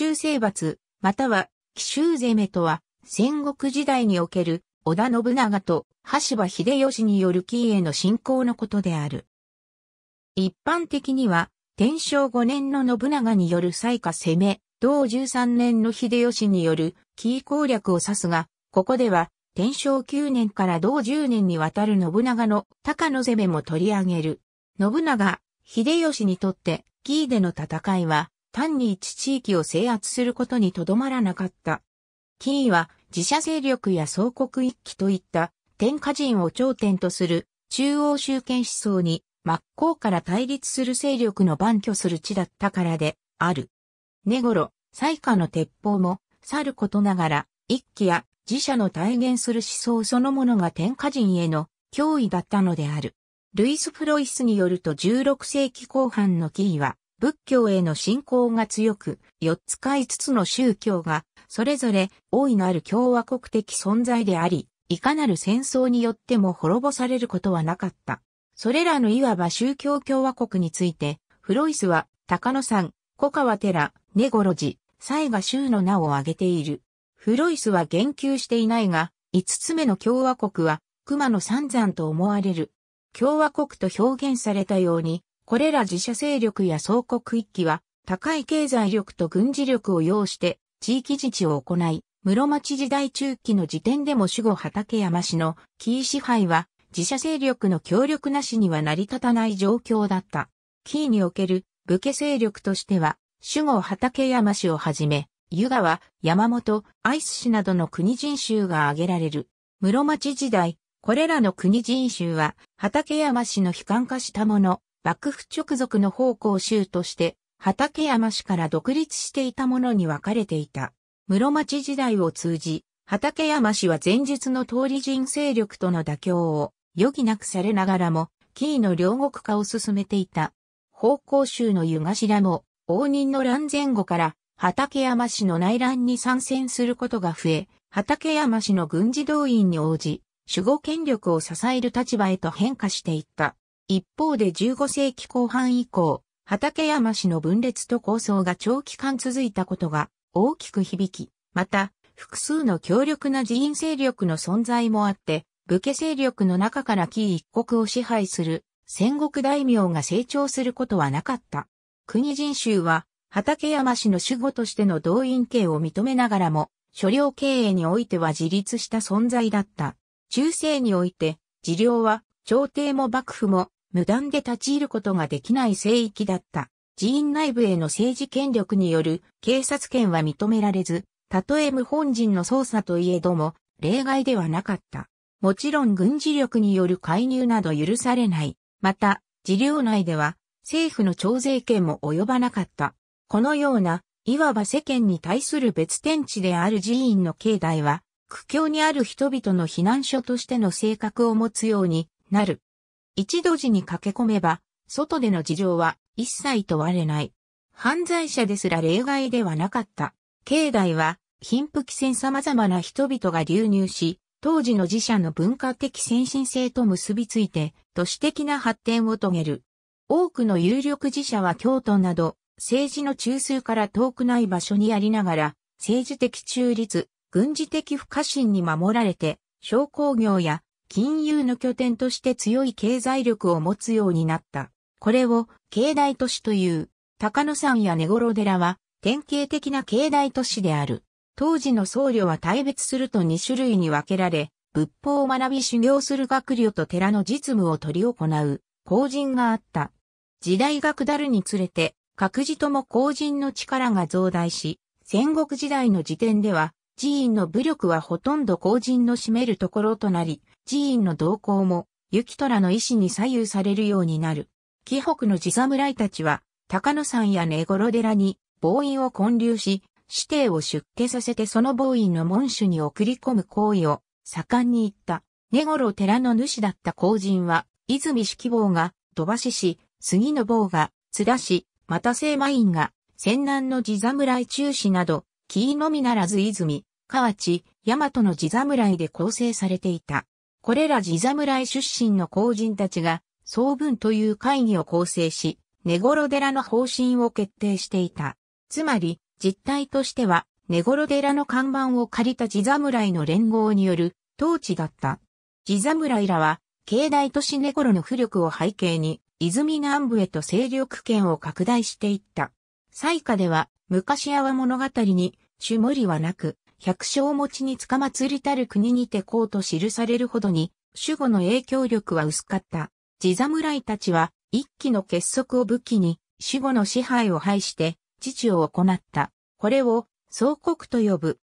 州征伐、または奇州攻めとは、戦国時代における織田信長と羽柴秀吉による紀への侵攻のことである。一般的には、天正5年の信長による最下攻め、同13年の秀吉による紀攻略を指すが、ここでは、天正9年から同10年にわたる信長の高野攻めも取り上げる。信長、秀吉にとって、紀伊での戦いは、単に一地域を制圧することにとどまらなかった。キーは自社勢力や総国一揆といった天下人を頂点とする中央集権思想に真っ向から対立する勢力の万挙する地だったからである。ネゴロ、最下の鉄砲も去ることながら一揆や自社の体現する思想そのものが天下人への脅威だったのである。ルイス・フロイスによると16世紀後半のキーは仏教への信仰が強く、四つか五つの宗教が、それぞれ大いなる共和国的存在であり、いかなる戦争によっても滅ぼされることはなかった。それらのいわば宗教共和国について、フロイスは、高野山、小川寺、ネゴロジ、西賀州の名を挙げている。フロイスは言及していないが、五つ目の共和国は、熊野三山と思われる。共和国と表現されたように、これら自社勢力や総国一揆は、高い経済力と軍事力を要して、地域自治を行い、室町時代中期の時点でも守護畠山氏のキー支配は、自社勢力の協力なしには成り立たない状況だった。キーにおける武家勢力としては、守護畠山氏をはじめ、湯川、山本、アイス氏などの国人衆が挙げられる。室町時代、これらの国人衆は、畠山氏の悲観化したもの、幕府直属の奉公州として、畠山氏から独立していたものに分かれていた。室町時代を通じ、畠山氏は前述の通り人勢力との妥協を余儀なくされながらも、キーの両国化を進めていた。奉公州の湯頭も、応仁の乱前後から、畠山氏の内乱に参戦することが増え、畠山氏の軍事動員に応じ、守護権力を支える立場へと変化していった。一方で15世紀後半以降、畠山氏の分裂と抗争が長期間続いたことが大きく響き、また、複数の強力な寺院勢力の存在もあって、武家勢力の中から紀一国を支配する戦国大名が成長することはなかった。国人衆は、畠山氏の守護としての動員刑を認めながらも、所領経営においては自立した存在だった。中世において、治療は、朝廷も幕府も無断で立ち入ることができない聖域だった。寺院内部への政治権力による警察権は認められず、たとえ無本人の捜査といえども、例外ではなかった。もちろん軍事力による介入など許されない。また、寺領内では政府の徴税権も及ばなかった。このような、いわば世間に対する別天地である寺院の境内は、苦境にある人々の避難所としての性格を持つようになる。一度時に駆け込めば、外での事情は一切問われない。犯罪者ですら例外ではなかった。境内は、貧富貴制様々な人々が流入し、当時の自社の文化的先進性と結びついて、都市的な発展を遂げる。多くの有力自社は京都など、政治の中枢から遠くない場所にありながら、政治的中立、軍事的不可侵に守られて、商工業や金融の拠点として強い経済力を持つようになった。これを境内都市という、高野山や根頃寺は典型的な境内都市である。当時の僧侶は大別すると2種類に分けられ、仏法を学び修行する学旅と寺の実務を執り行う、後人があった。時代が下るにつれて、各自とも後人の力が増大し、戦国時代の時点では、寺院の武力はほとんど後人の占めるところとなり、寺院の動向も、雪虎の意志に左右されるようになる。紀北の地侍たちは、高野山や根頃寺に、暴飲を建立し、指定を出家させてその暴飲の門主に送り込む行為を、盛んに言った。根頃寺の主だった後人は、泉式坊が、土橋氏、杉の坊が、津田氏、また聖魔院が、戦南の地侍中止など、木のみならず泉、河内、大和の地侍で構成されていた。これら地侍出身の公人たちが、総文という会議を構成し、寝頃寺の方針を決定していた。つまり、実態としては、寝頃寺の看板を借りた地侍の連合による統治だった。地侍らは、境内都市寝頃の浮力を背景に、泉南部へと勢力圏を拡大していった。最下では、昔泡物語に、守りはなく、百姓持ちにつかまつりたる国にてこうと記されるほどに、守護の影響力は薄かった。地侍たちは、一気の結束を武器に、守護の支配を廃して、自治を行った。これを、総国と呼ぶ。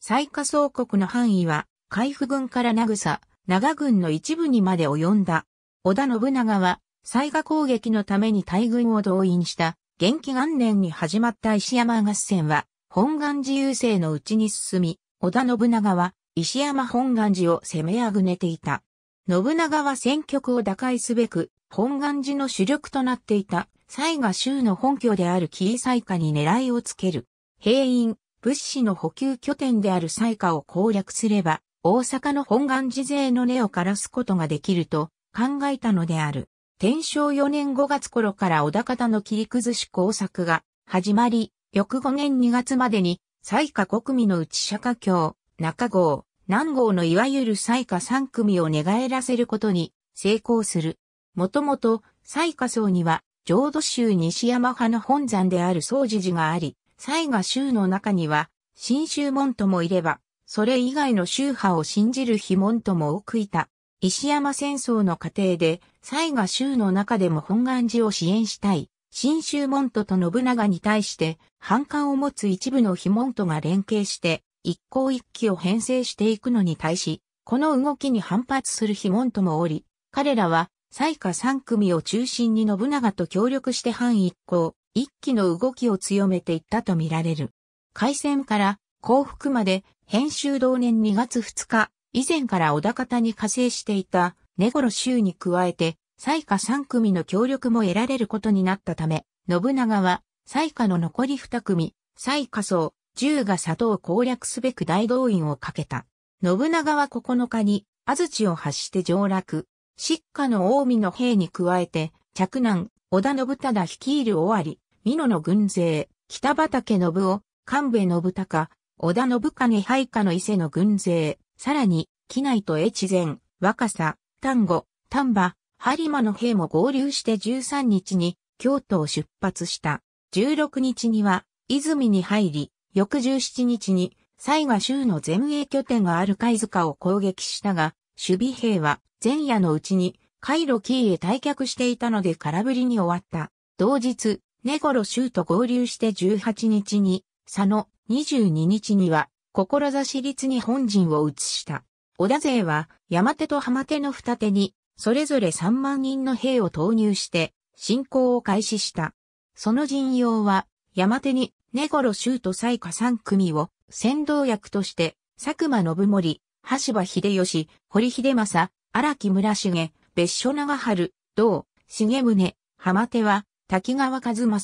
最下総国の範囲は、海部軍から名草、長軍の一部にまで及んだ。織田信長は、災害攻撃のために大軍を動員した、元気元年に始まった石山合戦は、本願寺優勢のうちに進み、織田信長は石山本願寺を攻めあぐねていた。信長は戦局を打開すべく、本願寺の主力となっていた、西賀州の本拠である紀伊西下に狙いをつける。兵員、物資の補給拠点である西下を攻略すれば、大阪の本願寺勢の根を枯らすことができると考えたのである。天正4年5月頃から小田方の切り崩し工作が始まり、翌5年2月までに、最下国民の内釈迦教、中号、南号のいわゆる最下3組を寝返らせることに成功する。もともと、最下層には、浄土宗西山派の本山である宗寺寺があり、最下宗の中には、新宗門徒もいれば、それ以外の宗派を信じる非門徒も多くいた。石山戦争の過程で、最下宗の中でも本願寺を支援したい。新州門徒と信長に対して反感を持つ一部の非門徒が連携して一向一揆を編成していくのに対し、この動きに反発する非門徒もおり、彼らは最下三組を中心に信長と協力して反一向、一揆の動きを強めていったとみられる。開戦から降伏まで編集同年2月2日、以前から小田方に加勢していた根頃州に加えて、最下3組の協力も得られることになったため、信長は、最下の残り2組、最下層、銃が里を攻略すべく大動員をかけた。信長は9日に、安土を発して上洛。失家の近江の兵に加えて、嫡男、織田信忠率いる尾張、美濃の軍勢、北畠信夫、神戸信孝、織田信金配下の伊勢の軍勢、さらに、機内と越前、若狭、丹後、丹波、播磨の兵も合流して13日に京都を出発した。16日には泉に入り、翌17日に西賀州の前衛拠点がある貝塚を攻撃したが、守備兵は前夜のうちにイ路キーへ退却していたので空振りに終わった。同日、根頃州と合流して18日に、佐野22日には、志立に本陣を移した。織田勢は山手と浜手の二手にそれぞれ3万人の兵を投入して、侵攻を開始した。その陣容は、山手に、根頃州と西下三組を、先導役として、佐久間信盛、橋場秀吉、堀秀政、荒木村重、別所長春、道、重宗、浜手は、滝川和正、明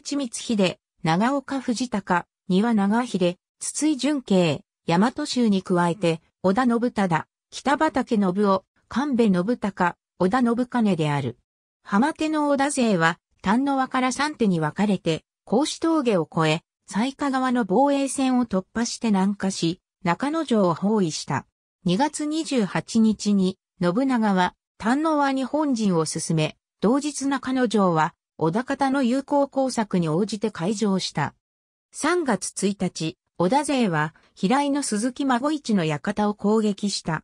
智光秀、長岡藤高、庭長秀、筒井淳慶、大和州に加えて、織田信忠、北畠信夫、神戸信孝、織田信兼である。浜手の織田勢は、丹野輪から三手に分かれて、甲子峠を越え、西下側の防衛線を突破して南下し、中野城を包囲した。2月28日に、信長は、丹野輪に本陣を進め、同日中野城は、小田方の友好工作に応じて会場した。3月1日、小田勢は、平井の鈴木孫一の館を攻撃した。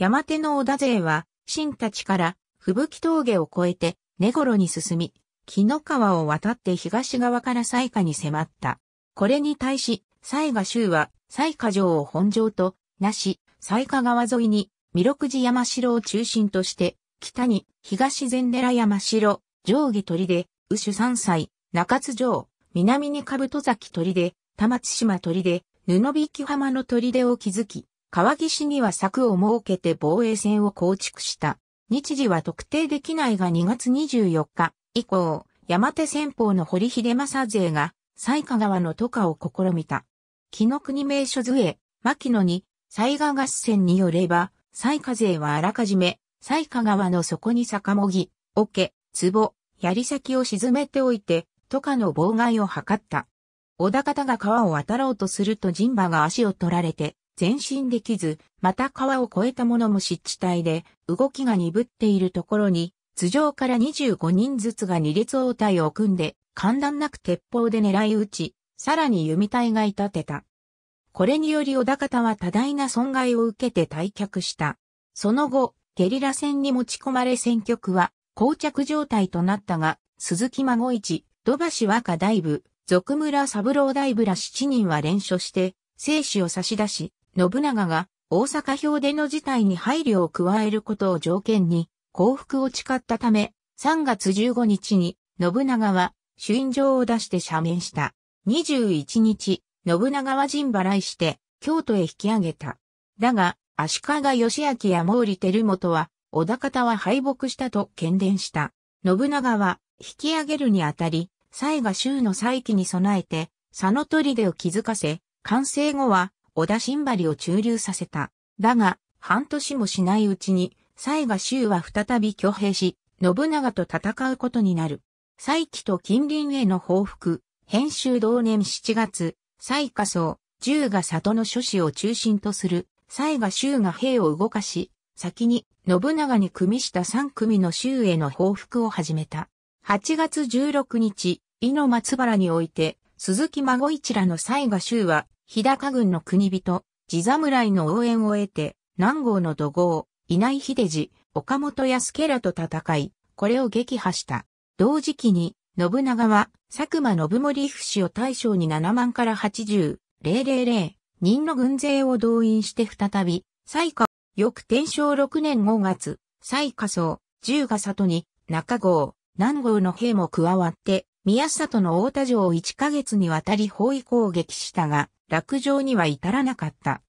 山手の織田勢は、新たちから、吹雪峠を越えて、根頃に進み、木の川を渡って東側から西下に迫った。これに対し、西賀州は、西下城を本城と、なし、西下川沿いに、弥六寺山城を中心として、北に、東禅寺山城、上下鳥で、宇主山菜、中津城、南に兜崎鳥で、田松島鳥で、布引浜の鳥でを築き、川岸には柵を設けて防衛線を構築した。日時は特定できないが2月24日以降、山手戦法の堀秀正勢が、西賀川の渡河を試みた。木の国名所図へ、牧野に、西賀合戦によれば、西賀勢はあらかじめ、西賀川の底に坂もぎ、桶、壺、槍先を沈めておいて、渡河の妨害を図った。小田方が川を渡ろうとすると陣馬が足を取られて、前進できず、また川を越えた者も湿地帯で、動きが鈍っているところに、頭上から25人ずつが二列応対を組んで、寒暖なく鉄砲で狙い撃ち、さらに弓隊がいたてた。これにより小田方は多大な損害を受けて退却した。その後、ゲリラ戦に持ち込まれ戦局は、膠着状態となったが、鈴木孫一、土橋若大部、俗村三郎大部ら7人は連勝して、生死を差し出し、信長が大阪表での事態に配慮を加えることを条件に降伏を誓ったため、3月15日に信長は主印状を出して赦免した。21日、信長は陣払いして京都へ引き上げた。だが、足利義明や毛利輝元は、小田方は敗北したと喧伝した。信長は、引き上げるにあたり、西賀州の再起に備えて、佐野砦を築かせ、完成後は、小田新張を駐留させた。だが、半年もしないうちに、西賀州は再び挙兵し、信長と戦うことになる。西紀と近隣への報復、編集同年7月、西賀層、十が里の諸子を中心とする、西賀州が兵を動かし、先に信長に組みした三組の州への報復を始めた。8月16日、井の松原において、鈴木孫一らの西賀州は日高軍の国人、地侍の応援を得て、南郷の土豪、稲井秀治、岡本康家らと戦い、これを撃破した。同時期に、信長は、佐久間信盛死を大将に7万から80、000、人の軍勢を動員して再び、最下、翌天正6年5月、最下層、十ヶ里に、中郷、南郷の兵も加わって、宮里の大田城を1ヶ月にわたり包囲攻撃したが、落城には至らなかった。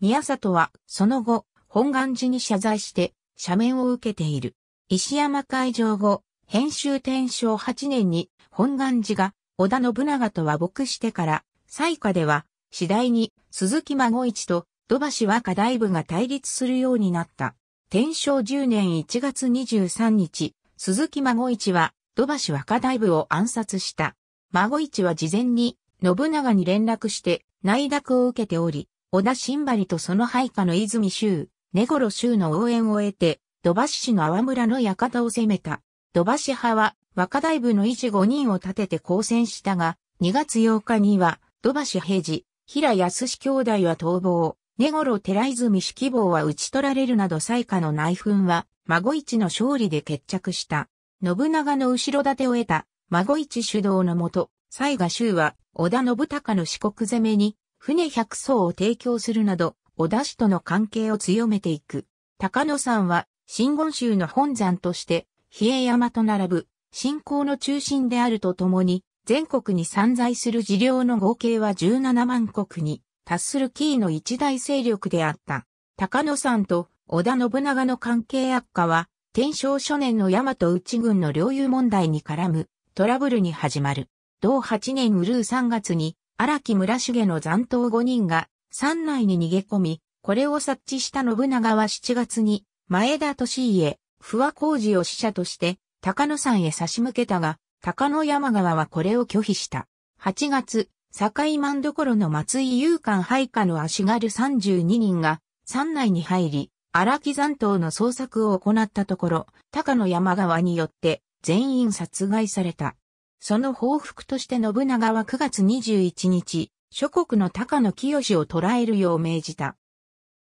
宮里は、その後、本願寺に謝罪して、赦免を受けている。石山会場後、編集転生8年に、本願寺が、織田信長と和睦してから、最下では、次第に、鈴木孫一と、土橋若大部が対立するようになった。天正10年1月23日、鈴木孫一は、土橋若大部を暗殺した。孫一は事前に、信長に連絡して、内諾を受けており、小田新張とその配下の泉州、根頃州の応援を得て、土橋市の阿村の館を攻めた。土橋派は若大部の維持5人を立てて抗戦したが、2月8日には土橋平治、平安兄弟は逃亡、根頃寺泉式希は討ち取られるなど最下の内紛は、孫一の勝利で決着した。信長の後ろ盾を得た、孫一主導のもと、西賀州は織田信孝の四国攻めに、船100艘を提供するなど、織田氏との関係を強めていく。高野山は、新言宗の本山として、比叡山と並ぶ、信仰の中心であるとともに、全国に散在する事領の合計は17万国に達するキーの一大勢力であった。高野山と織田信長の関係悪化は、天正初年の大和内軍の領有問題に絡むトラブルに始まる。同8年うるう3月に、荒木村重の残党5人が山内に逃げ込み、これを察知した信長は7月に、前田利家、不和工事を使者として、高野山へ差し向けたが、高野山川はこれを拒否した。8月、境満所の松井勇敢配下の足軽32人が、山内に入り、荒木山党の捜索を行ったところ、高野山川によって全員殺害された。その報復として信長は9月21日、諸国の高野清を捕らえるよう命じた。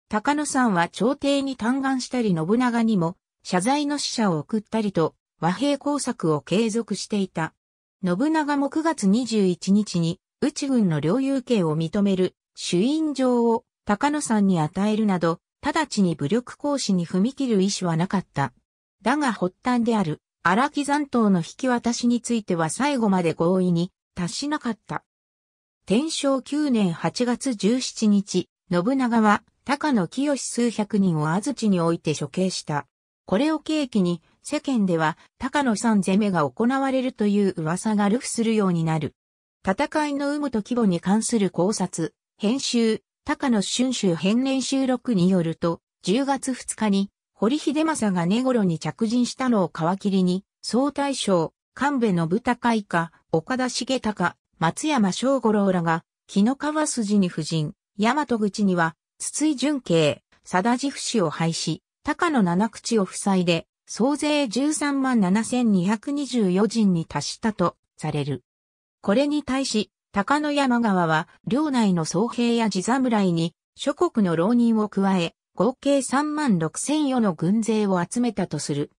高野さんは朝廷に嘆願したり信長にも謝罪の使者を送ったりと和平工作を継続していた。信長も9月21日に内軍の領有権を認める主因状を高野さんに与えるなど、直ちに武力行使に踏み切る意思はなかった。だが発端である荒木残党の引き渡しについては最後まで合意に達しなかった。天正9年8月17日、信長は高野清数百人を安土において処刑した。これを契機に世間では高野さん攻めが行われるという噂が流布するようになる。戦いの有無と規模に関する考察、編集、高野春秋編年収録によると、10月2日に堀秀政が根頃に着陣したのを皮切りに、総大将、神戸信孝以下、岡田重隆、松山正五郎らが、木の川筋に布陣、大和口には、筒井純慶、佐田地不死を廃止、高野七口を塞いで、総勢13万7224人に達したとされる。これに対し、高野山川は、領内の総兵や地侍に、諸国の浪人を加え、合計3万6千余の軍勢を集めたとする。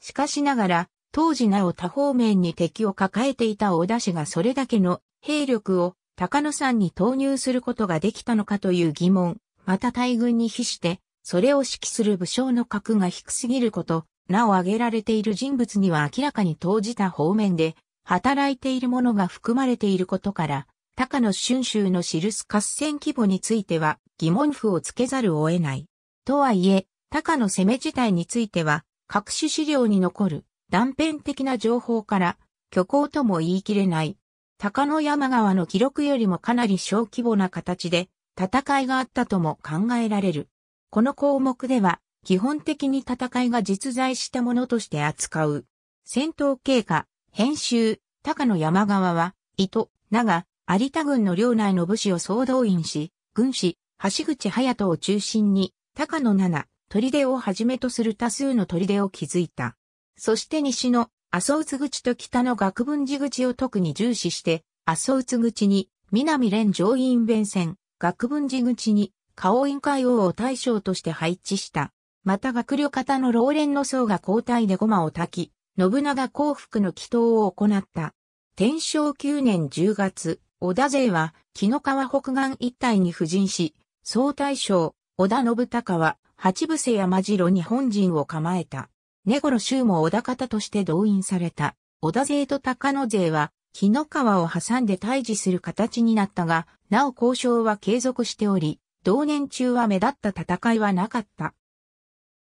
しかしながら、当時なお多方面に敵を抱えていた小田氏がそれだけの兵力を高野山に投入することができたのかという疑問、また大軍に比して、それを指揮する武将の格が低すぎること、なお挙げられている人物には明らかに投じた方面で、働いているものが含まれていることから、高野春秋の記す合戦規模については疑問符をつけざるを得ない。とはいえ、高の攻め自体については、各種資料に残る断片的な情報から、虚構とも言い切れない。高野山川の記録よりもかなり小規模な形で、戦いがあったとも考えられる。この項目では、基本的に戦いが実在したものとして扱う。戦闘経過、編集、高野山川は、伊都、長、有田軍の領内の武士を総動員し、軍師、橋口隼人を中心に、高野七、砦をはじめとする多数の砦を築いた。そして西の麻生津口と北の学文寺口を特に重視して、麻生津口に南連上院弁線、学文寺口に顔院会王を大将として配置した。また学旅方の老連の僧が交代でまを炊き、信長幸福の祈祷を行った。天正9年10月、織田勢は、木の川北岸一帯に布陣し、総大将、織田信孝は、八伏山城に本陣を構えた。根頃州も織田方として動員された。織田勢と高野勢は、日の川を挟んで対峙する形になったが、なお交渉は継続しており、同年中は目立った戦いはなかった。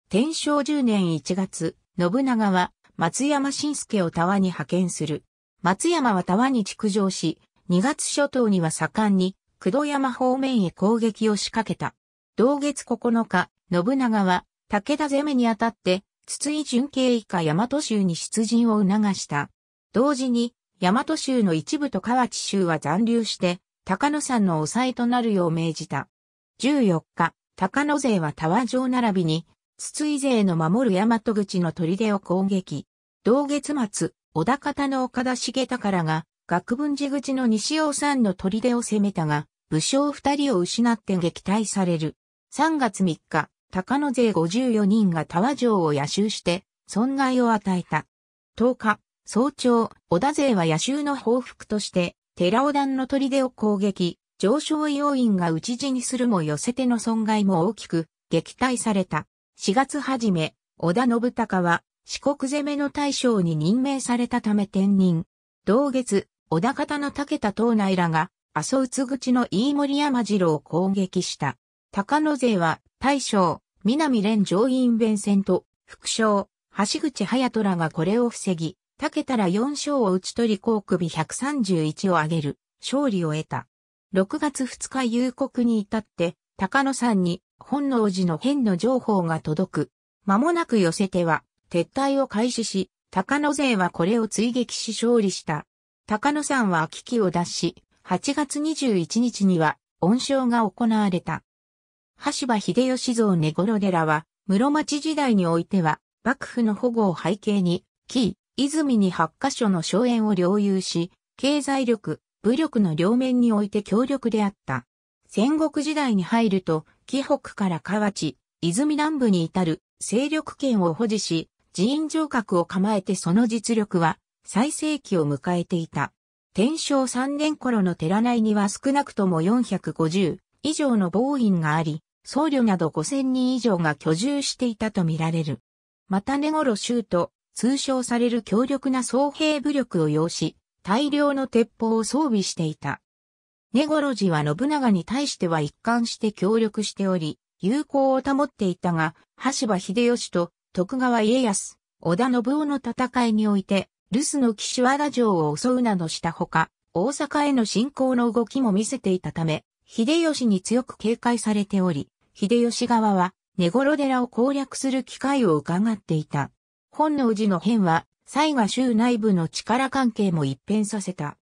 天正10年1月、信長は松山信介をタワに派遣する。松山はタワに築城し、2月初頭には盛んに、九度山方面へ攻撃を仕掛けた。同月9日、信長は、武田攻めにあたって、筒井純慶以下大和州に出陣を促した。同時に、大和州の一部と河内州は残留して、高野山の抑えとなるよう命じた。14日、高野勢はタワ城並びに、筒井勢の守る大和口の砦を攻撃。同月末、小田方の岡田重宝が、学文寺口の西尾山の砦を攻めたが、武将二人を失って撃退される。3月3日、高野勢54人がタワ城を野襲して、損害を与えた。10日、早朝、小田勢は野襲の報復として、寺尾団の砦を攻撃、上昇要員が討ち死にするも寄せての損害も大きく、撃退された。4月初め、小田信孝は、四国攻めの大将に任命されたため転任。同月、小田方の武田党内らが、麻生津口の飯森山次郎を攻撃した。高野勢は、大将、南連上院弁戦と、副将、橋口隼人らがこれを防ぎ、竹田ら4勝を打ち取り後首131を上げる、勝利を得た。6月2日夕刻に至って、高野さんに本能寺の変の情報が届く。間もなく寄せては、撤退を開始し、高野勢はこれを追撃し勝利した。高野さんは危機を脱し、8月21日には、恩賞が行われた。橋場秀吉像根頃寺は、室町時代においては、幕府の保護を背景に、紀伊、泉に8カ所の荘園を領有し、経済力、武力の両面において強力であった。戦国時代に入ると、紀北から河内、泉南部に至る勢力圏を保持し、寺院城郭を構えてその実力は最盛期を迎えていた。天正三年頃の寺内には少なくとも450以上の防院があり、僧侶など5000人以上が居住していたとみられる。また根頃ロ州と通称される強力な僧兵武力を要し、大量の鉄砲を装備していた。根頃寺は信長に対しては一貫して協力しており、友好を保っていたが、橋場秀吉と徳川家康、織田信夫の戦いにおいて、留守の岸和田城を襲うなどしたほか、大阪への侵攻の動きも見せていたため、秀吉に強く警戒されており、秀吉側は、寝頃寺を攻略する機会を伺っていた。本能寺の変は、西賀州内部の力関係も一変させた。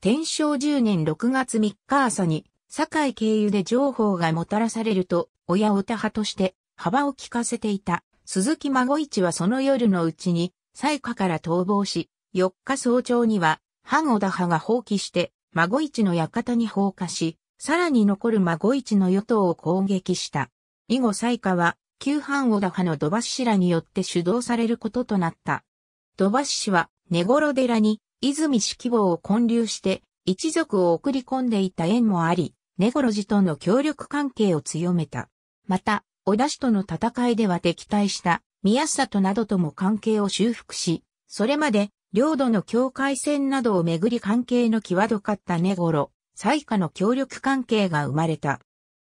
天正10年6月3日朝に、堺経由で情報がもたらされると、親を田派として幅を利かせていた鈴木孫一はその夜のうちに、西賀から逃亡し、4日早朝には、藩小田派が放棄して、孫一の館に放火し、さらに残る孫一の与党を攻撃した。以後最下は、旧藩織田派の土橋氏らによって主導されることとなった。土橋氏は、根頃寺に、泉氏規模を建立して、一族を送り込んでいた縁もあり、根頃寺との協力関係を強めた。また、小田氏との戦いでは敵対した、宮里などとも関係を修復し、それまで、領土の境界線などをめぐり関係の際どかった根頃、最下の協力関係が生まれた。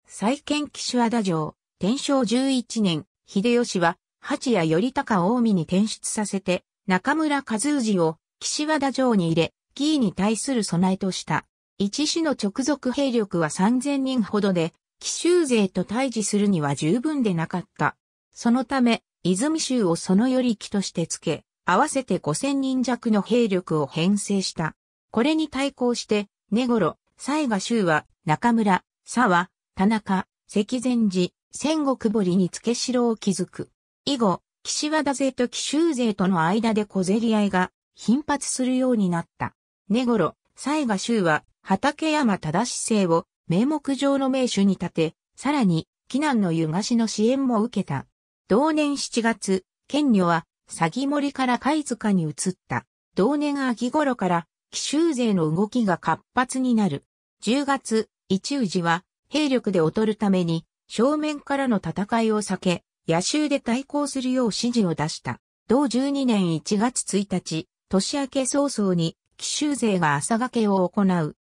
再建騎手和田城、天正11年、秀吉は、八谷頼高大海に転出させて、中村和氏を岸和田城に入れ、義に対する備えとした。一市の直属兵力は3000人ほどで、奇襲勢と対峙するには十分でなかった。そのため、泉州をそのより木としてつけ、合わせて5000人弱の兵力を編成した。これに対抗して、根頃、西賀州は、中村、沢、田中、関前寺、戦国堀に付け城を築く。以後、岸和田勢と紀州勢との間で小競り合いが頻発するようになった。根頃、西賀州は、畠山正勢を名目上の名手に立て、さらに、紀南の湯菓子の支援も受けた。同年7月、県女は、詐欺森から貝塚に移った。同年秋頃から、奇襲勢の動きが活発になる。10月、一宇治は兵力で劣るために正面からの戦いを避け、野州で対抗するよう指示を出した。同12年1月1日、年明け早々に奇襲勢が朝掛けを行う。3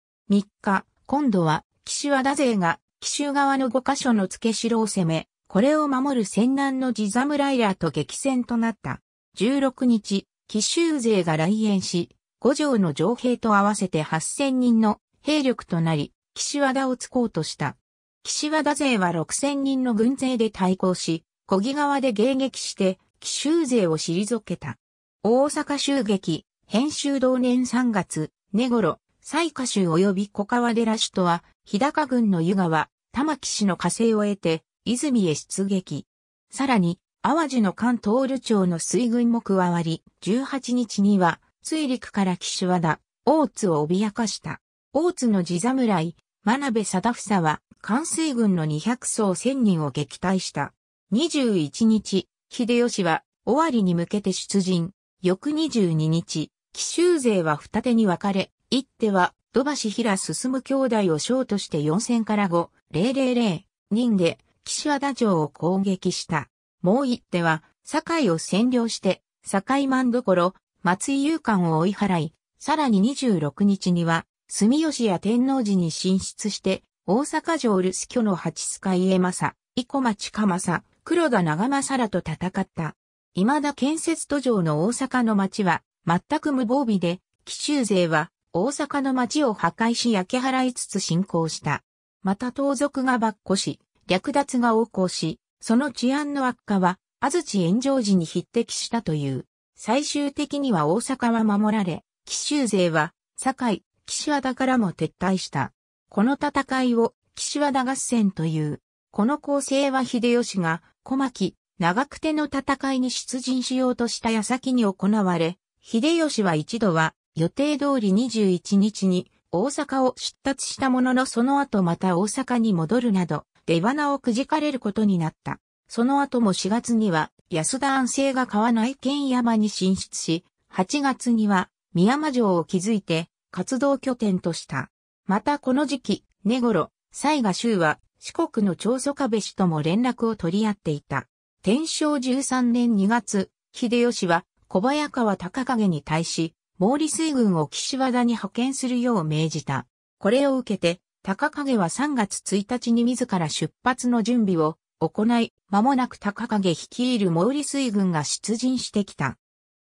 日、今度は奇襲和田勢が奇襲側の5箇所の付け城を攻め、これを守る戦南の地侍らと激戦となった。16日、奇襲勢が来園し、五条の城兵と合わせて8000人の兵力となり、岸和田を突こうとした。岸和田勢は6000人の軍勢で対抗し、小木川で迎撃して、奇襲勢を退けた。大阪襲撃、編集同年3月、根頃、西下州及び小川寺市とは、日高軍の湯川、玉木市の火星を得て、泉へ出撃。さらに、淡路の関東流町の水軍も加わり、18日には、水陸から岸和田、大津を脅かした。大津の地侍、真鍋貞房は、関西軍の200層1000人を撃退した。21日、秀吉は、尾張に向けて出陣。翌22日、奇襲勢は二手に分かれ、一手は、土橋平進兄弟を将として4000から5、000人で、岸和田城を攻撃した。もう一手は、堺を占領して、堺万所、松井勇敢を追い払い、さらに26日には、住吉や天王寺に進出して、大阪城留守居の八須海家政、生駒近政、黒田長政らと戦った。未だ建設途上の大阪の町は、全く無防備で、奇襲勢は、大阪の町を破壊し焼け払いつつ進行した。また盗賊が跋扈し、略奪が横行し、その治安の悪化は、安土炎上時に匹敵したという。最終的には大阪は守られ、奇襲勢は、堺、岸和田からも撤退した。この戦いを岸和田合戦という。この構成は秀吉が小牧、長久手の戦いに出陣しようとした矢先に行われ、秀吉は一度は予定通り21日に大阪を出立したもののその後また大阪に戻るなど、出花をくじかれることになった。その後も4月には安田安政が川内県山に進出し、8月には宮間城を築いて活動拠点とした。またこの時期、根頃、西賀州は四国の長宗壁氏とも連絡を取り合っていた。天正13年2月、秀吉は小早川高影に対し、毛利水軍を岸和田に派遣するよう命じた。これを受けて、高影は3月1日に自ら出発の準備を行い、間もなく高影率いる毛利水軍が出陣してきた。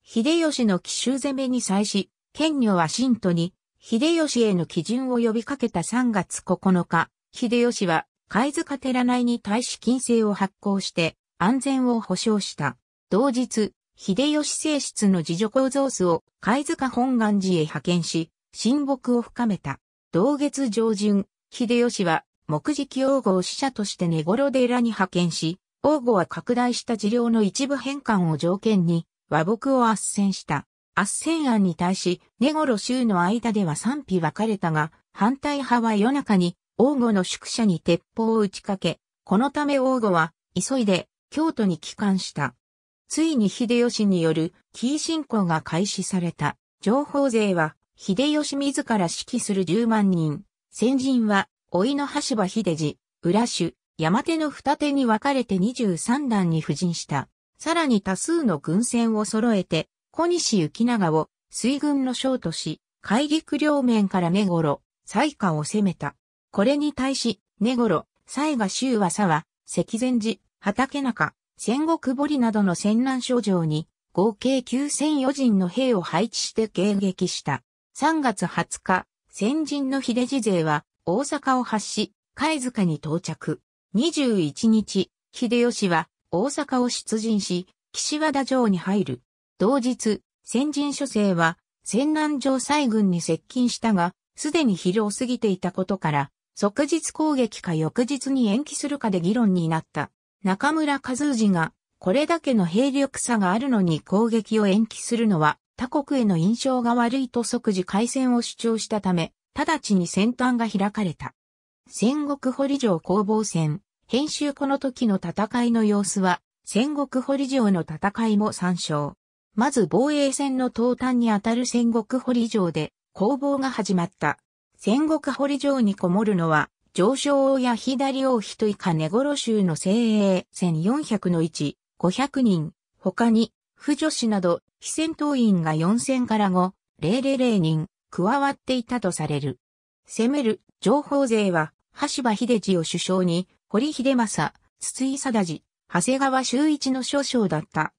秀吉の奇襲攻めに際し、県女は信徒に、秀吉への基準を呼びかけた3月9日、秀吉は、貝塚寺内に対し金星を発行して、安全を保障した。同日、秀吉正室の自助構造数を貝塚本願寺へ派遣し、親睦を深めた。同月上旬、秀吉は、木敷王吾を使者として根頃寺に派遣し、王吾は拡大した治療の一部返還を条件に、和睦を圧旋した。圧戦案に対し、ネゴロ州の間では賛否分かれたが、反対派は夜中に、王吾の宿舎に鉄砲を打ちかけ、このため王吾は、急いで、京都に帰還した。ついに秀吉による、キー侵攻が開始された。情報税は、秀吉自ら指揮する10万人。先人は、老いの橋場秀治、浦主、山手の二手に分かれて23段に布陣した。さらに多数の軍船を揃えて、小西行長を水軍の将とし、海陸両面から根頃、西下を攻めた。これに対し、根頃、西賀州和佐は、赤前寺、畑中、戦国堀などの戦乱諸城に、合計9004人の兵を配置して迎撃した。3月20日、先人の秀次勢は、大阪を発し、貝塚に到着。21日、秀吉は、大阪を出陣し、岸和田城に入る。同日、先人諸生は、戦南城西軍に接近したが、すでに疲労すぎていたことから、即日攻撃か翌日に延期するかで議論になった。中村和氏が、これだけの兵力差があるのに攻撃を延期するのは、他国への印象が悪いと即時開戦を主張したため、直ちに戦端が開かれた。戦国堀城攻防戦、編集この時の戦いの様子は、戦国堀城の戦いも参照。まず防衛戦の東端にあたる戦国堀城で攻防が始まった。戦国堀城にこもるのは、上昇王や左王人以下根頃州の精鋭1400の1、500人、他に、婦女子など、非戦闘員が4000から5、000人、加わっていたとされる。攻める、情報勢は、橋場秀治を首相に、堀秀政、筒井貞治、長谷川修一の少将だった。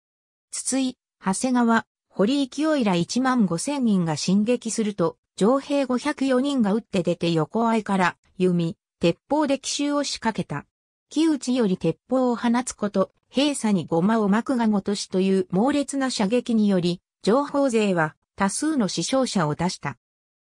筒井、長谷川、堀勢いら1万5千人が進撃すると、上兵504人が打って出て横合いから弓、鉄砲で奇襲を仕掛けた。木内より鉄砲を放つこと、閉鎖にごまを巻くがごとしという猛烈な射撃により、情報勢は多数の死傷者を出した。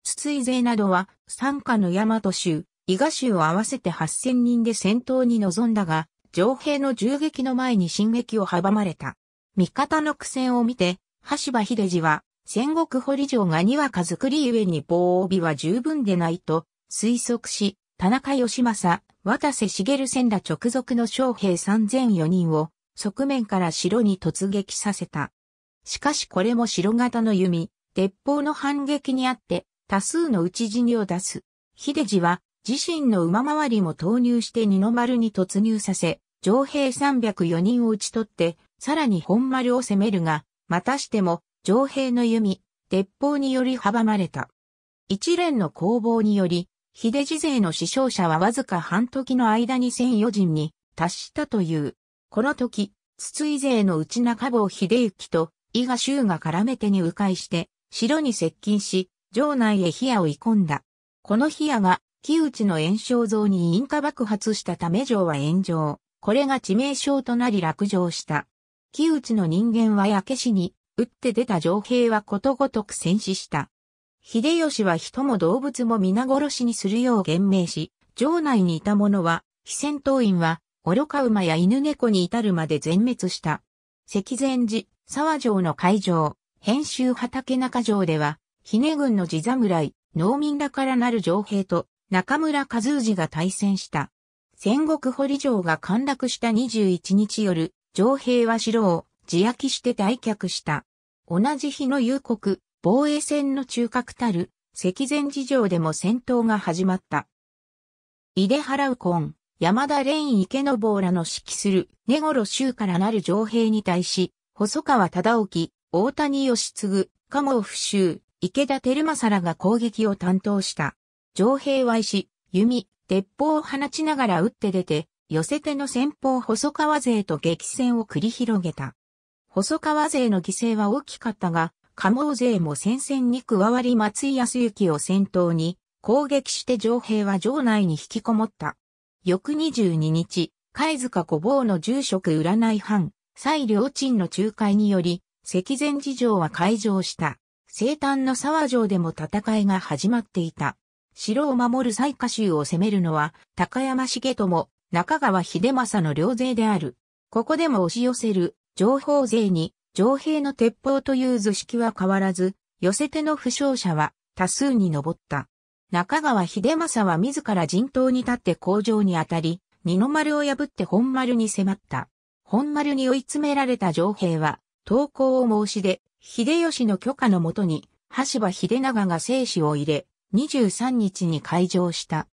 筒井勢などは、参加の大和州、伊賀州を合わせて8000人で戦闘に臨んだが、上兵の銃撃の前に進撃を阻まれた。味方の苦戦を見て、橋場秀治は、戦国堀城がにわか作りゆえに防帯は十分でないと、推測し、田中義政、渡瀬茂仙ら直属の将兵3004人を、側面から城に突撃させた。しかしこれも城型の弓、鉄砲の反撃にあって、多数の討ち死にを出す。秀治は、自身の馬回りも投入して二の丸に突入させ、上兵304人を討ち取って、さらに本丸を攻めるが、またしても、上兵の弓、鉄砲により阻まれた。一連の攻防により、秀治勢の死傷者はわずか半時の間に千余人に達したという。この時、筒井勢の内中坊秀行と伊賀州が絡めてに迂回して、城に接近し、城内へ火矢を追い込んだ。この火矢が、木内の炎症像に引火爆発したため城は炎上。これが致命傷となり落城した。木内の人間は焼け死に、打って出た城兵はことごとく戦死した。秀吉は人も動物も皆殺しにするよう厳命し、城内にいた者は、非戦闘員は、愚か馬や犬猫に至るまで全滅した。石前寺、沢城の会場、編集畑中城では、姫軍の地侍、農民らからなる城兵と中村和氏が対戦した。戦国堀城が陥落した21日夜、城兵は城を自焼きして退却した。同じ日の夕刻、防衛戦の中核たる、赤前事情でも戦闘が始まった。井出原右近、山田蓮池の坊らの指揮する根頃州からなる城兵に対し、細川忠興、大谷義継、鴨尾不州、池田照正らが攻撃を担当した。城兵は石、弓、鉄砲を放ちながら撃って出て、寄せての先方細川勢と激戦を繰り広げた。細川勢の犠牲は大きかったが、加尾勢も戦線に加わり松井康幸を先頭に攻撃して城兵は城内に引きこもった。翌22日、貝塚小坊の住職占い藩、蔡良鎮の仲介により、赤前事情は解除した。生誕の沢城でも戦いが始まっていた。城を守る蔡家州を攻めるのは、高山重友、中川秀政の領税である。ここでも押し寄せる、情報税に、上兵の鉄砲という図式は変わらず、寄せ手の負傷者は多数に上った。中川秀政は自ら陣頭に立って工場に当たり、二の丸を破って本丸に迫った。本丸に追い詰められた上兵は、投降を申し出、秀吉の許可のもとに、橋場秀長が生死を入れ、23日に開場した。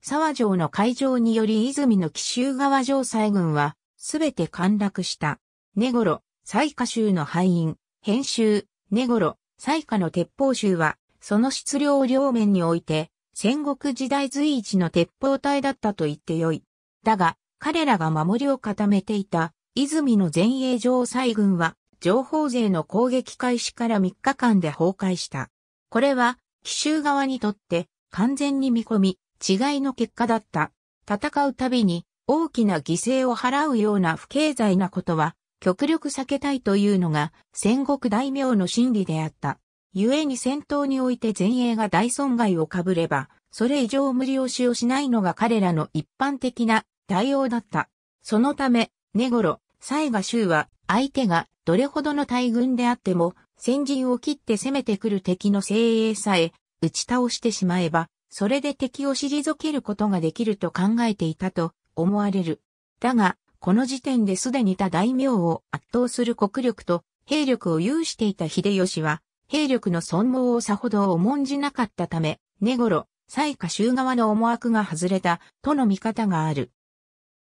沢城の会場により泉の奇襲川城西軍は、すべて陥落した。根頃、西下州の敗因、編集、根頃、西下の鉄砲州は、その質量両面において、戦国時代随一の鉄砲隊だったと言ってよい。だが、彼らが守りを固めていた、泉の前衛城西軍は、情報勢の攻撃開始から3日間で崩壊した。これは、奇襲側にとって、完全に見込み、違いの結果だった。戦うたびに大きな犠牲を払うような不経済なことは極力避けたいというのが戦国大名の心理であった。故に戦闘において前衛が大損害をかぶれば、それ以上無理押しをしないのが彼らの一般的な対応だった。そのため、根頃、西賀州は相手がどれほどの大軍であっても、先陣を切って攻めてくる敵の精鋭さえ打ち倒してしまえば、それで敵を退けることができると考えていたと思われる。だが、この時点ですでにた大名を圧倒する国力と兵力を有していた秀吉は、兵力の損耗をさほど重んじなかったため、根頃、西下州側の思惑が外れた、との見方がある。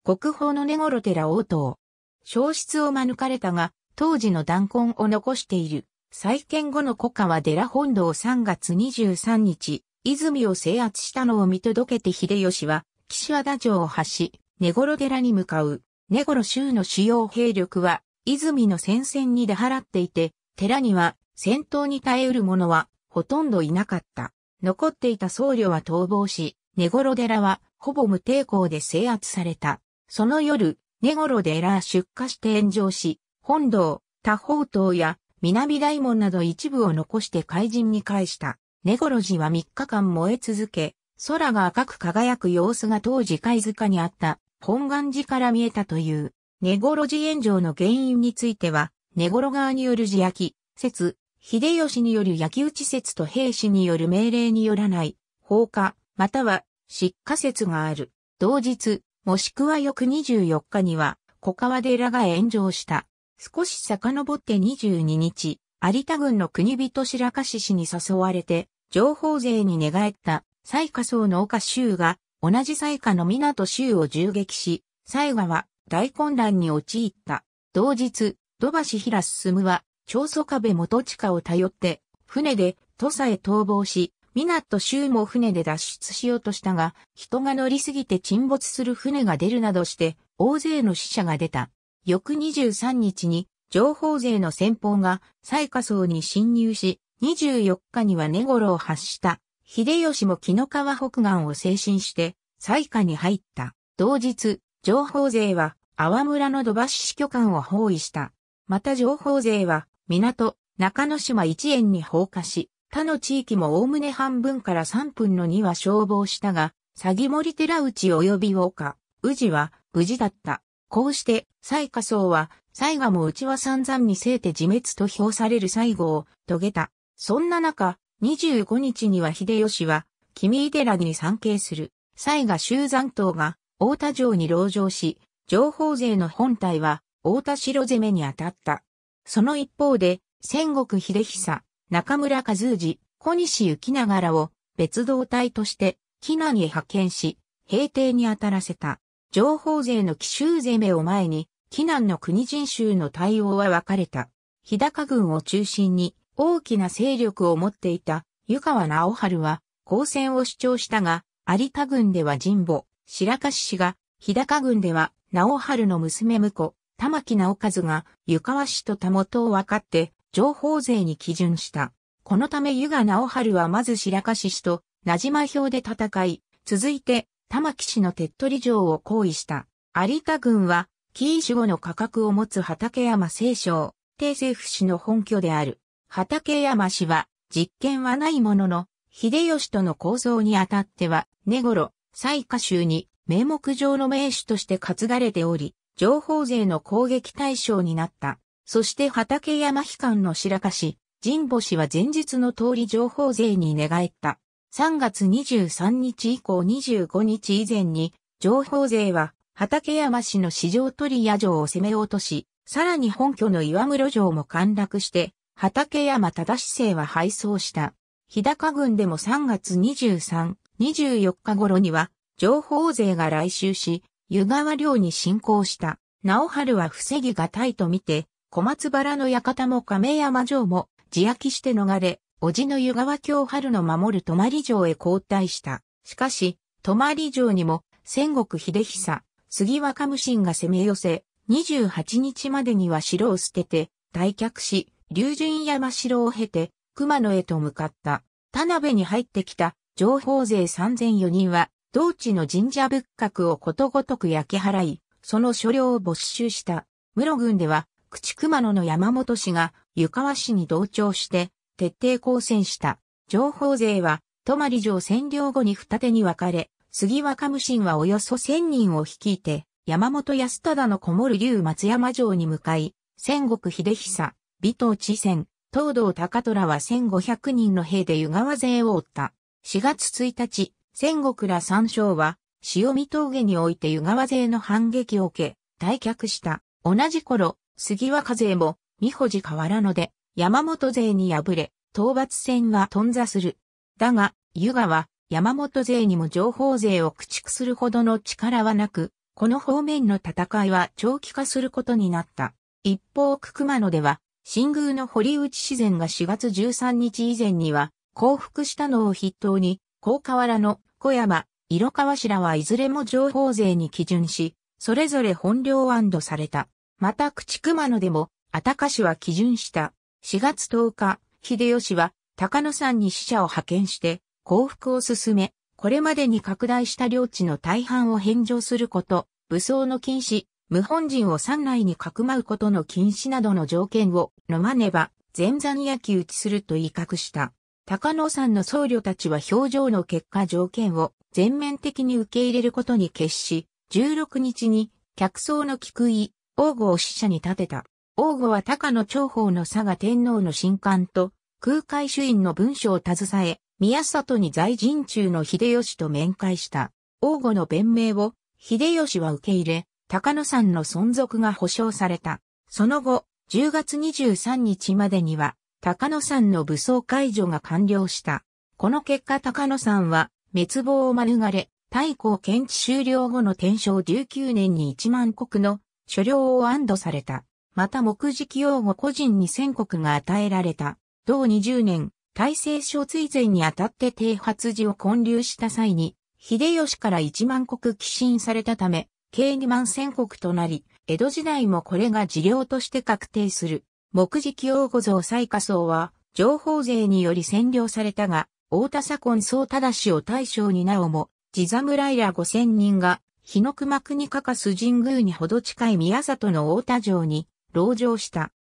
国宝の根頃寺応答。消失を免れたが、当時の断根を残している。再建後の古川寺本堂3月23日、泉を制圧したのを見届けて秀吉は、岸和田城を発し、根頃寺に向かう。根頃州の主要兵力は、泉の戦線に出払っていて、寺には戦闘に耐え得る者はほとんどいなかった。残っていた僧侶は逃亡し、根頃寺はほぼ無抵抗で制圧された。その夜、根頃寺は出火して炎上し、本堂、多宝塔や南大門など一部を残して怪人に返した。ネゴロジは3日間燃え続け、空が赤く輝く様子が当時貝塚にあった本願寺から見えたという、ネゴロジ炎上の原因については、ネゴロ側による自焼き、説、秀吉による焼き討ち説と兵士による命令によらない、放火、または失火説がある。同日、もしくは翌24日には、小川寺が炎上した。少し遡って22日、有田郡の国人白河氏に誘われて、情報税に寝返った最下層の岡州が同じ最下の港州を銃撃し、最後は大混乱に陥った。同日、土橋平進は、長宗壁元親を頼って、船で土佐へ逃亡し、港州も船で脱出しようとしたが、人が乗りすぎて沈没する船が出るなどして、大勢の死者が出た。翌23日に、情報税の先方が、最下層に侵入し、24日には寝頃を発した、秀吉も紀の川北岸を精神して、最下に入った。同日、情報勢は、阿波村の土橋支局館を包囲した。また情報勢は、港、中之島一円に放火し、他の地域も概ね半分から3分の2は消防したが、詐欺森寺内及び岡、宇治は無事だった。こうして、最下層は、西賀もうちは散々にせいて自滅と評される最後を遂げた。そんな中、25日には秀吉は、君井寺に参詣する、西賀修山党が、大田城に籠城し、情報勢の本体は、大田城攻めに当たった。その一方で、戦国秀久、中村和氏、小西行長らを、別動隊として、機南へ派遣し、平定に当たらせた。情報勢の奇襲攻めを前に、機南の国人衆の対応は分かれた。日高軍を中心に、大きな勢力を持っていた湯川直春は交戦を主張したが、有田軍では神保、白樫氏が、日高軍では直春の娘婿、玉木直和が湯川氏と田元を分かって情報税に基準した。このため湯川直春はまず白樫氏と名島表で戦い、続いて玉木氏の手っ取り城を行為した。有田軍は、紀伊守護の価格を持つ畠山清少、帝政府氏の本拠である。畠山氏は、実権はないものの、秀吉との構造にあたっては、根頃、最下州に名目上の名手として担がれており、情報税の攻撃対象になった。そして畠山悲観の白河氏、神保氏は前日の通り情報税に寝返った。3月23日以降25日以前に、情報税は畠山氏の市場取り屋城を攻め落とし、さらに本拠の岩室城も陥落して、畠山忠生は敗走した。日高軍でも3月23、24日頃には、情報勢が来襲し、湯川領に侵攻した。直春は防ぎがたいと見て、小松原の館も亀山城も自焼きして逃れ、叔父の湯川京春の守る泊城へ交代した。しかし、泊城にも、戦国秀久、杉若無心が攻め寄せ、28日までには城を捨てて、退却し、龍神山城を経て、熊野へと向かった。田辺に入ってきた情報税3004人は、同地の神社仏閣をことごとく焼き払い、その所領を没収した。室郡では、口熊野の山本氏が湯川氏に同調して徹底抗戦した。情報税は、泊城占領後に二手に分かれ、杉若無心はおよそ千人を率いて、山本安忠のこもる竜松山城に向かい、戦国秀久、尾藤知戦、東道高虎は1500人の兵で湯川勢を追った。4月1日、戦後倉三将は、潮見峠において湯川勢の反撃を受け、退却した。同じ頃、杉若勢も、三保寺河原ので、山本勢に敗れ、討伐戦は頓挫する。だが、湯川、山本勢にも情報勢を駆逐するほどの力はなく、この方面の戦いは長期化することになった。一方、熊野では、新宮の堀内自然が4月13日以前には、降伏したのを筆頭に、高河原の小山、色川白はいずれも情報税に基準し、それぞれ本領安堵された。また、逐熊野でも、あたかしは基準した。4月10日、秀吉は、高野山に死者を派遣して、降伏を進め、これまでに拡大した領地の大半を返上すること、武装の禁止、無本人を山内にかくまうことの禁止などの条件を飲まねば、前山焼き打ちすると威嚇した。高野山の僧侶たちは表情の結果条件を全面的に受け入れることに決し、16日に客層の菊井、王吾を使者に立てた。王吾は高野長宝の佐賀天皇の新官と空海主院の文書を携え、宮里に在陣中の秀吉と面会した。王吾の弁明を秀吉は受け入れ、高野山の存続が保障された。その後、10月23日までには、高野山の武装解除が完了した。この結果高野山は、滅亡を免れ、太鼓検知終了後の天正19年に1万国の所領を安堵された。また目次用語個人に1国が与えられた。同20年、大政省追善にあたって定発寺を建立した際に、秀吉から1万国寄進されたため、計2万千国となり、江戸時代もこれが事業として確定する。木敷王御像最下層は、情報税により占領されたが、大田左近総忠を大将になおも、地侍ら五千人が、日の熊国かかす神宮にほど近い宮里の大田城に、籠城した。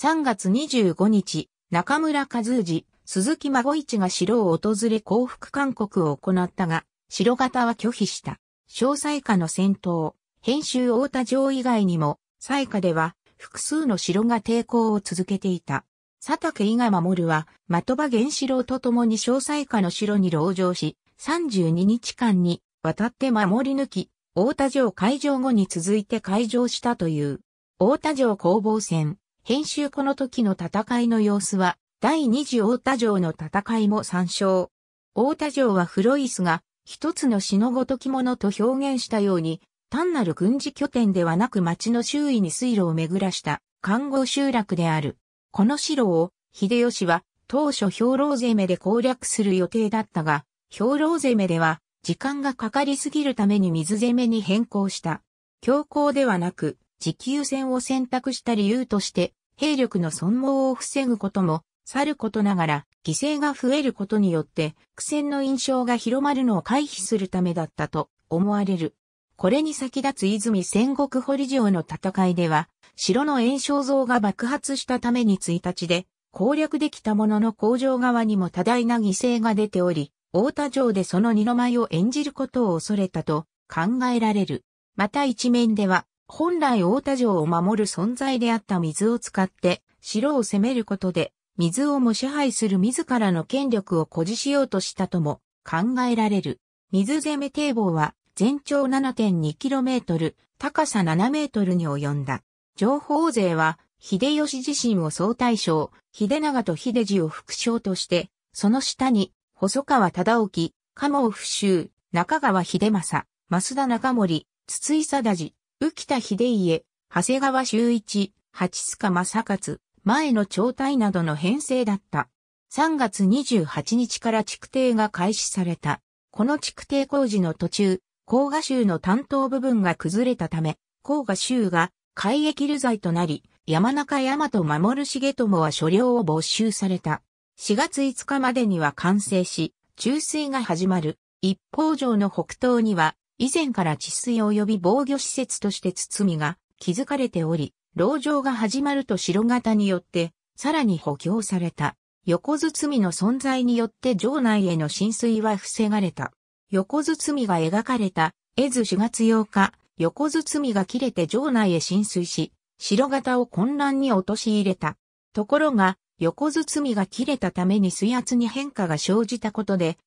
3月25日、中村和氏、鈴木孫一が城を訪れ降伏勧告を行ったが、城型は拒否した。詳細下の戦闘。編集大田城以外にも、西下では複数の城が抵抗を続けていた。佐竹伊賀守は、的場源四郎と共に小西下の城に籠城し、32日間に渡って守り抜き、大田城開城後に続いて開城したという、大田城攻防戦、編集この時の戦いの様子は、第二次大田城の戦いも参照。大田城はフロイスが、一つの死のごときものと表現したように、単なる軍事拠点ではなく町の周囲に水路を巡らした看護集落である。この城を秀吉は当初兵糧攻めで攻略する予定だったが、兵糧攻めでは時間がかかりすぎるために水攻めに変更した。強行ではなく、持久戦を選択した理由として、兵力の損耗を防ぐことも、さることながら、犠牲が増えることによって、苦戦の印象が広まるのを回避するためだったと思われる。これに先立つ泉戦国堀城の戦いでは、城の炎症像が爆発したために1日で攻略できたものの工場側にも多大な犠牲が出ており、大田城でその二の舞を演じることを恐れたと考えられる。また一面では、本来大田城を守る存在であった水を使って城を攻めることで、水をも支配する自らの権力を誇示しようとしたとも考えられる。水攻め堤防は全長 7.2km、高さ 7m に及んだ。情報税は、秀吉自身を総大将、秀長と秀次を副将として、その下に、細川忠興、鴨尾不修、中川秀政、増田中森、筒井貞治、浮田秀家、長谷川修一、八塚正勝、前の朝体などの編成だった。3月28日から築堤が開始された。この築堤工事の途中、甲賀州の担当部分が崩れたため、甲賀州が海域流罪となり、山中山と守重友は所領を没収された。4月5日までには完成し、注水が始まる。一方城の北東には、以前から治水及び防御施設として包みが築かれており、牢城が始まると城型によって、さらに補強された。横包みの存在によって城内への浸水は防がれた。横包みが描かれた、絵図4月8日、横包みが切れて城内へ浸水し、城型を混乱に陥れた。ところが、横包みが切れたために水圧に変化が生じたことで、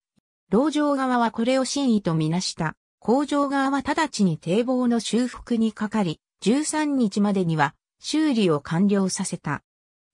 牢城側はこれを真意とみなした。工場側は直ちに堤防の修復にかかり、13日までには修理を完了させた。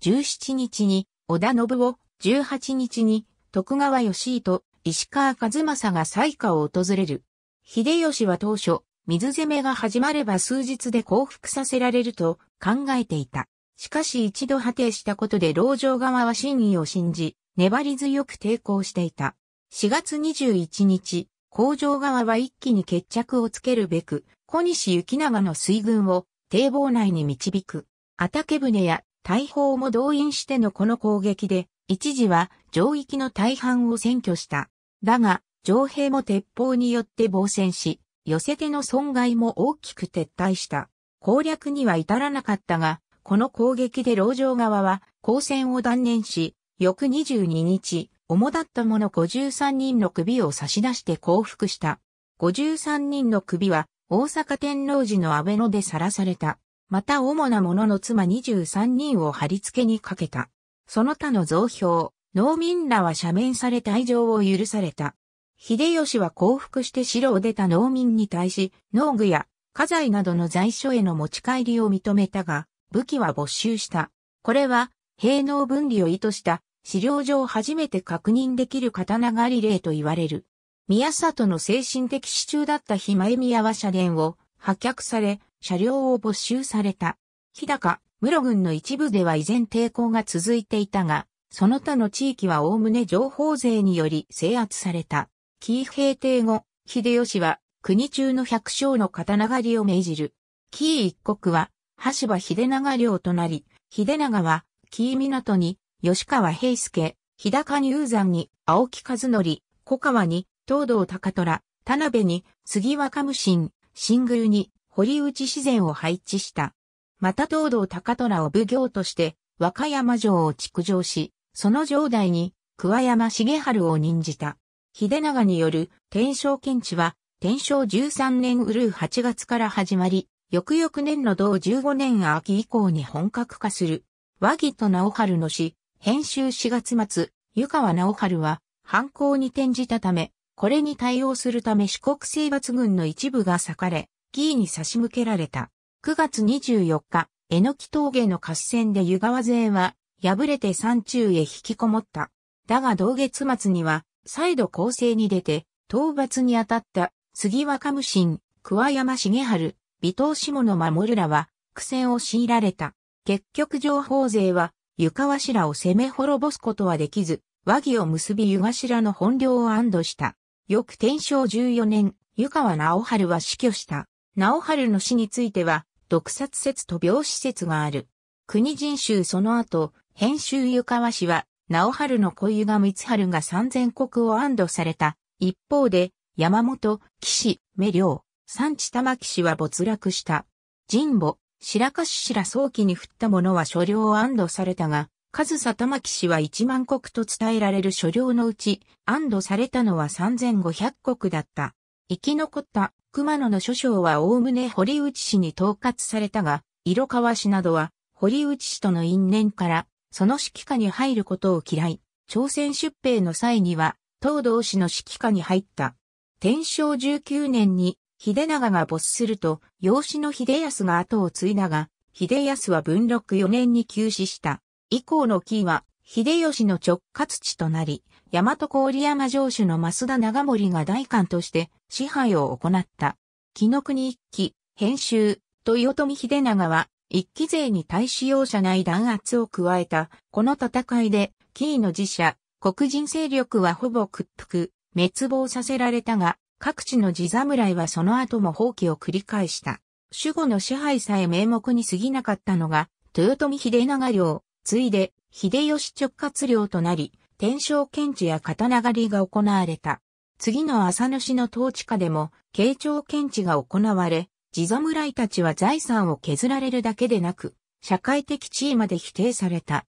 17日に織田信夫、18日に徳川義と石川和正が西下を訪れる。秀吉は当初、水攻めが始まれば数日で降伏させられると考えていた。しかし一度派てしたことで牢城側は真意を信じ、粘り強く抵抗していた。4月21日、工場側は一気に決着をつけるべく、小西行長の水軍を堤防内に導く。畑船や大砲も動員してのこの攻撃で、一時は上域の大半を占拠した。だが、上兵も鉄砲によって防戦し、寄せ手の損害も大きく撤退した。攻略には至らなかったが、この攻撃で牢城側は交戦を断念し、翌22日、主だった者53人の首を差し出して降伏した。53人の首は大阪天皇寺の安倍野でさらされた。また主な者の妻23人を貼り付けにかけた。その他の増票、農民らは赦免され退場を許された。秀吉は降伏して城を出た農民に対し、農具や家財などの在所への持ち帰りを認めたが、武器は没収した。これは、兵農分離を意図した、資料上初めて確認できる刀狩り例と言われる。宮里の精神的支柱だった日前宮は社殿を破却され、車両を没収された。日高、室軍の一部では依然抵抗が続いていたが、その他の地域はおおむね情報税により制圧された。紀伊平定後、秀吉は国中の百姓の刀狩りを命じる。紀伊一国は、羽柴秀長領となり、秀長は、紀伊港に、吉川平助、日高入山に、青木和則、小川に、東道高虎、田辺に、杉若無心、新宮に、堀内自然を配置した。また東道高虎を奉行として、和歌山城を築城し、その上代に桑山重春を任じた。秀長による天正検知は天正13年うるう8月から始まり、翌々年の同15年秋以降に本格化する。和木と直春の詩、編集4月末、湯川直春は犯行に転じたため、これに対応するため四国征伐軍の一部が裂かれ、キーに差し向けられた。9月24日、えノき峠の合戦で湯川勢は敗れて山中へ引きこもった。だが同月末には、再度攻勢に出て、討伐に当たった杉若無心、桑山重春、尾藤下野守らは苦戦を強いられた。結局情報勢は湯川頭を攻め滅ぼすことはできず、和議を結び湯頭の本領を安堵した。翌天正14年、湯川直春は死去した。直春の死については、毒殺説と病死説がある。国人衆その後、編集湯川氏は、直春の小湯が光春が三千国を安堵された。一方で、山本、岸、目良、三地玉木氏は没落した。神保、白樫氏ら早期に振った者は所領を安堵されたが、上里玉木氏は一万国と伝えられる所領のうち、安堵されたのは3500国だった。生き残った熊野の諸将はおおむね堀内氏に統括されたが、色川氏などは堀内氏との因縁からその指揮下に入ることを嫌い、朝鮮出兵の際には、東道氏の指揮下に入った。天正19年に、秀長が没すると、養子の秀康が後を継いだが、秀康は文禄4年に休止した。以降のキは、秀吉の直轄地となり、大和郡山城主の増田長森が代官として支配を行った。紀の国一揆、編集、豊臣秀長は、一期勢に対使用者内弾圧を加えた、この戦いで、キーの自社、黒人勢力はほぼ屈服、滅亡させられたが、各地の地侍はその後も放棄を繰り返した。守護の支配さえ名目に過ぎなかったのが、豊臣秀長領、ついで、秀吉直轄領となり、天正検地や刀狩りが行われた。次の浅野市の統治下でも、慶長検知が行われ、地侍たちは財産を削られるだけでなく、社会的地位まで否定された。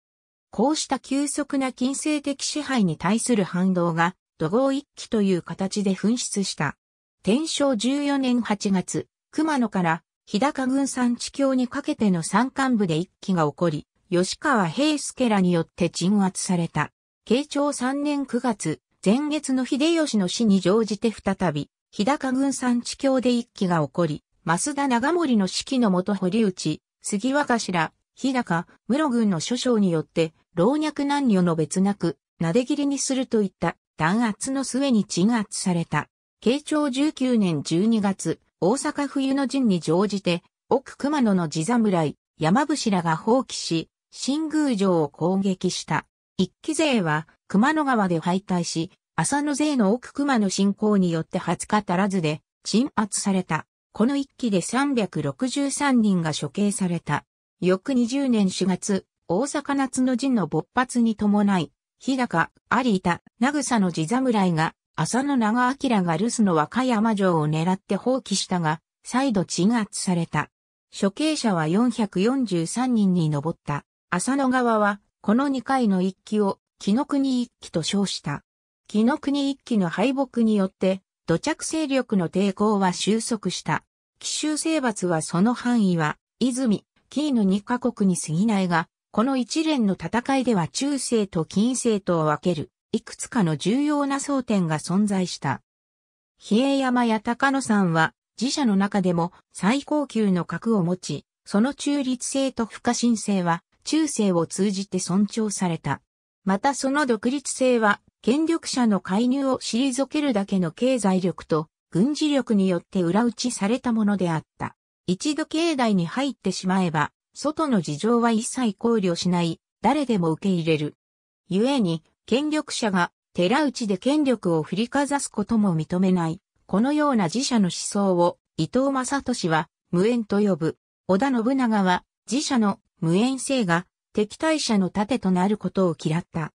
こうした急速な金制的支配に対する反動が、土豪一揆という形で噴出した。天正14年8月、熊野から日高軍山地境にかけての山間部で一揆が起こり、吉川平助らによって鎮圧された。慶長3年9月、前月の秀吉の死に乗じて再び、日高軍山地境で一揆が起こり、増田長森の指揮のもと堀内、杉若頭、日高、室軍の諸将によって、老若男女の別なく、撫で切りにするといった弾圧の末に鎮圧された。慶長19年12月、大阪冬の陣に乗じて、奥熊野の地侍、山伏らが放棄し、新宮城を攻撃した。一期勢は熊野川で敗退し、浅野勢の奥熊野侵攻によって20日足らずで鎮圧された。この一期で363人が処刑された。翌20年4月、大阪夏の陣の勃発に伴い、日高、有田、名草の地侍が、浅野長明が留守の和歌山城を狙って放棄したが、再度鎮圧された。処刑者は443人に上った。浅野側は、この2回の一揆を、木の国一揆と称した。木の国一揆の敗北によって、土着勢力の抵抗は収束した。奇襲征伐はその範囲は、泉、キーの2カ国に過ぎないが、この一連の戦いでは中世と近世とを分ける、いくつかの重要な争点が存在した。比叡山や高野山は、自社の中でも最高級の格を持ち、その中立性と不可侵性は、中世を通じて尊重された。またその独立性は権力者の介入を退けるだけの経済力と軍事力によって裏打ちされたものであった。一度境内に入ってしまえば、外の事情は一切考慮しない、誰でも受け入れる。故に、権力者が寺内で権力を振りかざすことも認めない。このような自社の思想を伊藤正俊は無縁と呼ぶ。織田信長は自社の無縁性が敵対者の盾となることを嫌った。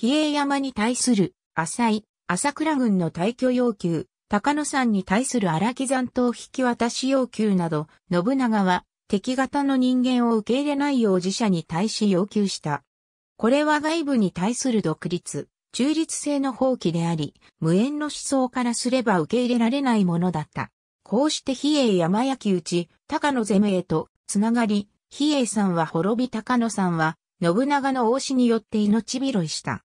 比叡山に対する浅井、朝倉軍の退去要求、高野山に対する荒木山島引き渡し要求など、信長は敵方の人間を受け入れないよう自社に対し要求した。これは外部に対する独立、中立性の放棄であり、無縁の思想からすれば受け入れられないものだった。こうして比叡山焼き討ち、高野攻めへとつながり、比叡山は滅び高野山は、信長の王子によって命拾いした。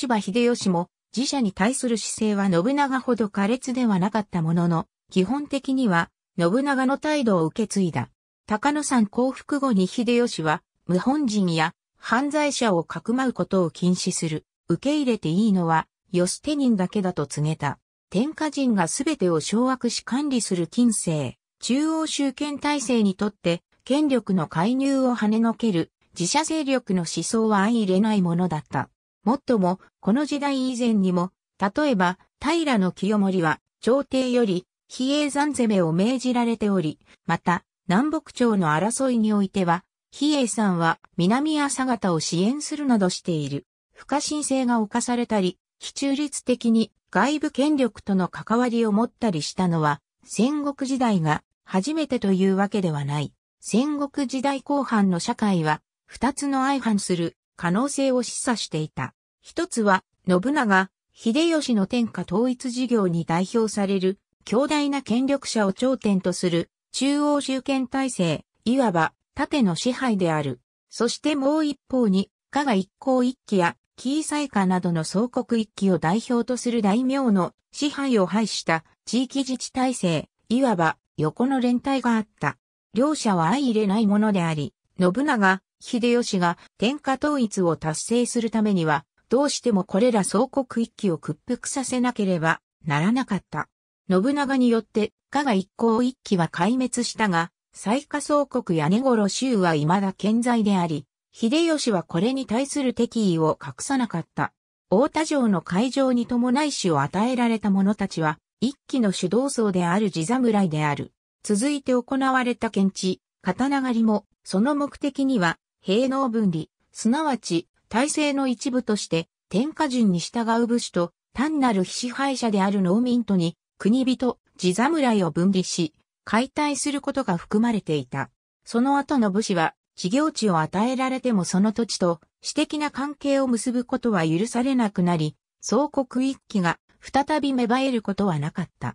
橋場秀吉も自社に対する姿勢は信長ほど苛烈ではなかったものの、基本的には信長の態度を受け継いだ。高野山降伏後に秀吉は、無本人や犯罪者をかくまうことを禁止する。受け入れていいのは、義手人だけだと告げた。天下人が全てを掌握し管理する近世、中央集権体制にとって、権力の介入を跳ねのける、自社勢力の思想は相入れないものだった。もっとも、この時代以前にも、例えば、平清盛は、朝廷より、比叡山攻めを命じられており、また、南北朝の争いにおいては、比叡山は南朝方を支援するなどしている。不可侵性が犯されたり、非中立的に外部権力との関わりを持ったりしたのは、戦国時代が初めてというわけではない。戦国時代後半の社会は、二つの相反する可能性を示唆していた。一つは、信長、秀吉の天下統一事業に代表される、強大な権力者を頂点とする、中央集権体制、いわば、盾の支配である。そしてもう一方に、加賀一向一揆や、紀伊西下などの総国一揆を代表とする大名の支配を廃した地域自治体制、いわば横の連帯があった。両者は相入れないものであり、信長、秀吉が天下統一を達成するためには、どうしてもこれら総国一揆を屈服させなければならなかった。信長によって加賀一行一揆は壊滅したが、最下総国屋根頃州は未だ健在であり、秀吉はこれに対する敵意を隠さなかった。大田城の会場に伴い死を与えられた者たちは、一揆の主導層である地侍である。続いて行われた検地、刀狩りも、その目的には、平能分離、すなわち、体制の一部として、天下順に従う武士と、単なる非支配者である農民とに、国人、地侍を分離し、解体することが含まれていた。その後の武士は、事業地を与えられてもその土地と、私的な関係を結ぶことは許されなくなり、総国一揆が再び芽生えることはなかった。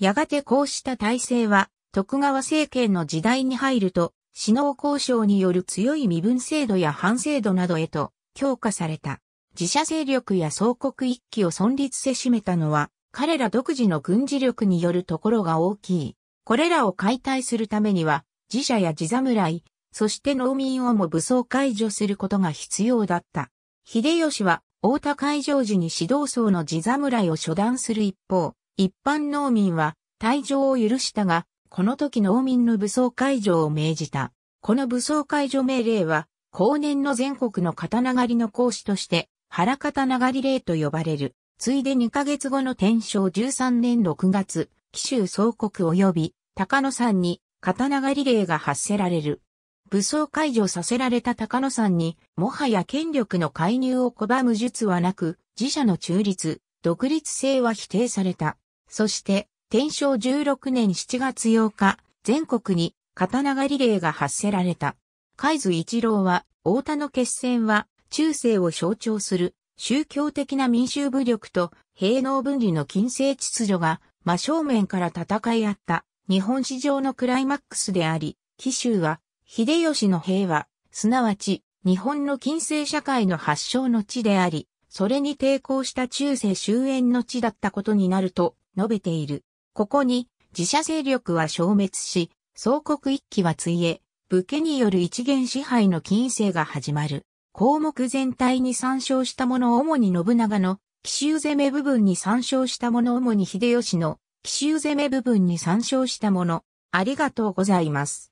やがてこうした体制は、徳川政権の時代に入ると、首脳交渉による強い身分制度や反制度などへと強化された。自社勢力や総国一揆を存立せしめたのは、彼ら独自の軍事力によるところが大きい。これらを解体するためには、自社や地侍、そして農民をも武装解除することが必要だった。秀吉は、大田会場時に指導層の地侍を処断する一方、一般農民は退場を許したが、この時農民の武装解除を命じた。この武装解除命令は、後年の全国の刀狩りの講師として、原刀狩り令と呼ばれる。ついで2ヶ月後の天正13年6月、紀州総国及び高野山に刀狩り令が発せられる。武装解除させられた高野山に、もはや権力の介入を拒む術はなく、自社の中立、独立性は否定された。そして、天正16年7月8日、全国に刀がリレーが発せられた。海津一郎は、大田の決戦は、中世を象徴する宗教的な民衆武力と平能分離の近世秩序が真正面から戦い合った日本史上のクライマックスであり、紀州は秀吉の平和、すなわち日本の近世社会の発祥の地であり、それに抵抗した中世終焉の地だったことになると述べている。ここに自社勢力は消滅し、総国一揆はつえ、武家による一元支配の近世が始まる。項目全体に参照したものを主に信長の奇襲攻め部分に参照したもの主に秀吉の奇襲攻め部分に参照したもの。ありがとうございます。